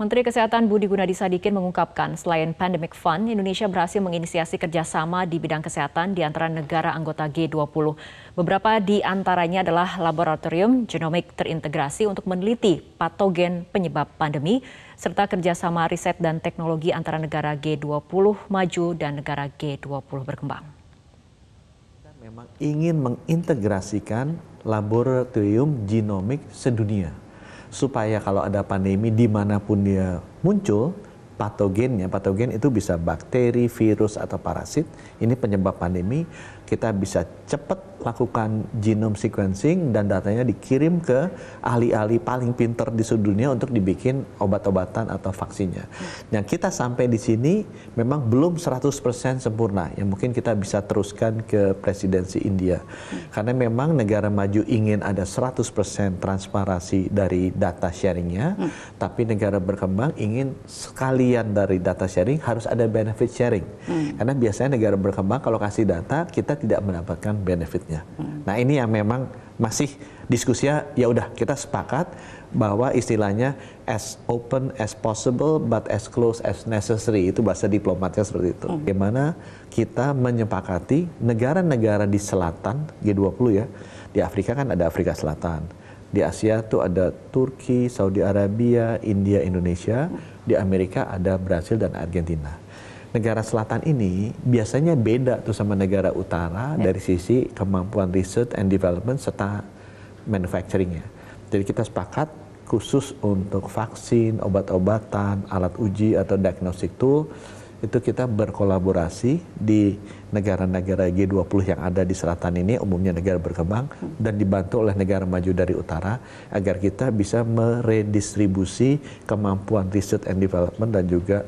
Menteri Kesehatan Budi Gunadi Sadikin mengungkapkan, selain Pandemic Fund, Indonesia berhasil menginisiasi kerjasama di bidang kesehatan di antara negara anggota G20. Beberapa di antaranya adalah laboratorium genomik terintegrasi untuk meneliti patogen penyebab pandemi, serta kerjasama riset dan teknologi antara negara G20 maju dan negara G20 berkembang. Kita memang ingin mengintegrasikan laboratorium genomik sedunia supaya kalau ada pandemi dimanapun dia muncul patogennya patogen itu bisa bakteri virus atau parasit ini penyebab pandemi kita bisa cepat lakukan genome sequencing dan datanya dikirim ke ahli-ahli paling pinter di seluruh dunia untuk dibikin obat-obatan atau vaksinnya. Yang kita sampai di sini memang belum 100% sempurna. Yang mungkin kita bisa teruskan ke presidensi India. Karena memang negara maju ingin ada 100% transparansi dari data sharingnya, tapi negara berkembang ingin sekalian dari data sharing harus ada benefit sharing. Hmm. Karena biasanya negara berkembang kalau kasih data kita tidak mendapatkan benefitnya. Hmm. Nah ini yang memang masih diskusinya ya udah kita sepakat bahwa istilahnya as open as possible but as close as necessary itu bahasa diplomatnya seperti itu. Hmm. Bagaimana kita menyepakati negara-negara di selatan G20 ya di Afrika kan ada Afrika Selatan, di Asia tuh ada Turki, Saudi Arabia, India, Indonesia, di Amerika ada Brasil dan Argentina negara selatan ini biasanya beda tuh sama negara utara yeah. dari sisi kemampuan research and development serta manufacturingnya. Jadi kita sepakat khusus untuk vaksin, obat-obatan, alat uji atau diagnostik tool itu kita berkolaborasi di negara-negara G20 yang ada di selatan ini umumnya negara berkembang hmm. dan dibantu oleh negara maju dari utara agar kita bisa meredistribusi kemampuan research and development dan juga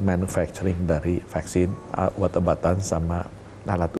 manufacturing dari vaksin uh, obat obatan sama alat